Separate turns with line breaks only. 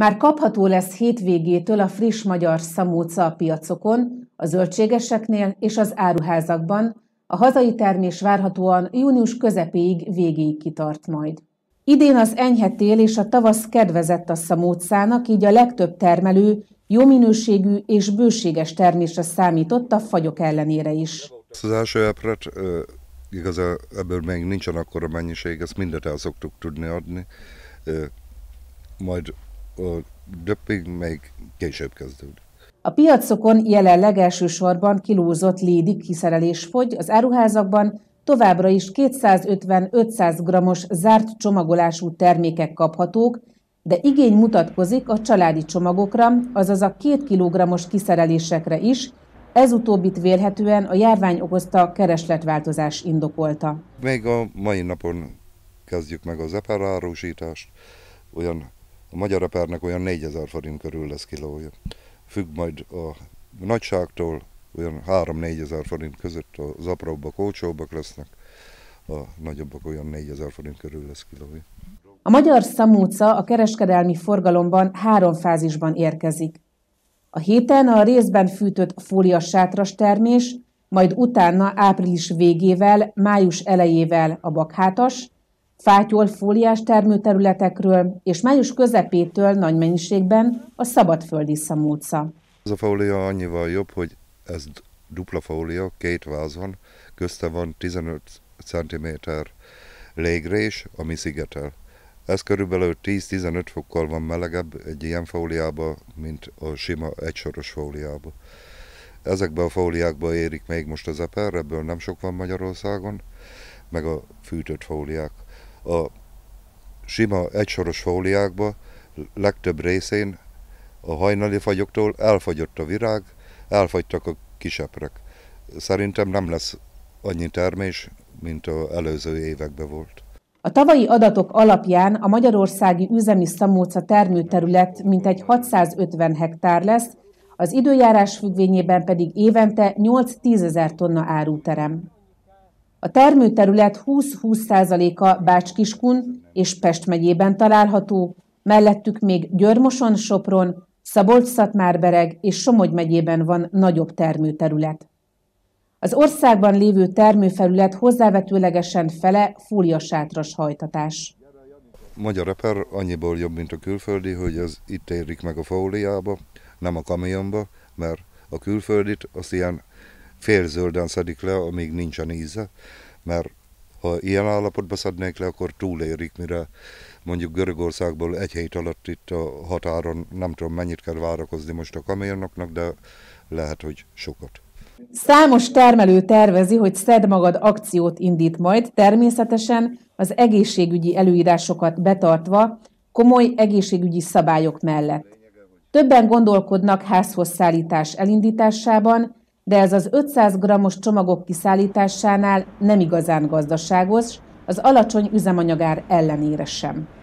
Már kapható lesz hétvégétől a friss magyar szamóca a piacokon, a zöldségeseknél és az áruházakban, a hazai termés várhatóan június közepéig végéig kitart majd. Idén az enyhe tél és a tavasz kedvezett a szamócának, így a legtöbb termelő jó minőségű és bőséges termésre számított a fagyok ellenére is.
Az első epret igaz, ebből még nincsen akkora mennyiség, ezt mindet el szoktuk tudni adni. Majd a döpping később kezdődik.
A piacokon jelenleg elsősorban kilózott lédi kiszerelés fogy, az áruházakban továbbra is 250-500 g-os zárt csomagolású termékek kaphatók, de igény mutatkozik a családi csomagokra, azaz a 2 kg-os kiszerelésekre is, ez utóbbit vélhetően a járvány okozta keresletváltozás indokolta.
Még a mai napon kezdjük meg az eperárusítást, olyan a magyar repernek olyan 4000 forint körül lesz kilója. Függ majd a nagyságtól, olyan 3-4 ezer forint között az apróbbak olcsóbbak lesznek, a nagyobbak olyan 4 ezer forint körül lesz kilója.
A magyar szamúca a kereskedelmi forgalomban három fázisban érkezik. A héten a részben fűtött sátras termés, majd utána április végével, május elejével a bakhátas, fátyol fóliás termőterületekről, és május közepétől nagy mennyiségben a szabadföldi szamóca.
Ez a fólia annyival jobb, hogy ez dupla fólia, két vázon, közte van 15 cm légrés, ami szigetel. Ez körülbelül 10-15 fokkal van melegebb egy ilyen fóliába, mint a sima egysoros fóliába. Ezekben a fóliákba érik még most az eper, ebből nem sok van Magyarországon, meg a fűtött fóliák. A sima egysoros fóliákba legtöbb részén a hajnali fagyoktól elfagyott a virág, elfagytak a kiseprek. Szerintem nem lesz annyi termés, mint a előző években volt.
A tavalyi adatok alapján a magyarországi üzemi szamóca termőterület mintegy 650 hektár lesz, az időjárás függvényében pedig évente 8-10 ezer tonna áruterem. terem. A termőterület 20-20%-a Bács-Kiskun és Pest megyében található, mellettük még Györmoson, Sopron, Szabolcs-Szatmárbereg és Somogy megyében van nagyobb termőterület. Az országban lévő termőfelület hozzávetőlegesen fele fóliasátras hajtatás.
A magyar reper annyiból jobb, mint a külföldi, hogy ez itt érik meg a fóliába, nem a kamionba, mert a külföldit azt ilyen félzölden szedik le, amíg nincsen íze, mert ha ilyen állapotban szednék le, akkor túlérik, mire mondjuk Görögországból egy hét alatt itt a határon nem tudom mennyit kell várakozni most a kamérnoknak, de lehet, hogy sokat.
Számos termelő tervezi, hogy Szed Magad akciót indít majd, természetesen az egészségügyi előírásokat betartva, komoly egészségügyi szabályok mellett. Többen gondolkodnak házhozszállítás elindításában, de ez az 500 g-os csomagok kiszállításánál nem igazán gazdaságos, az alacsony üzemanyagár ellenére sem.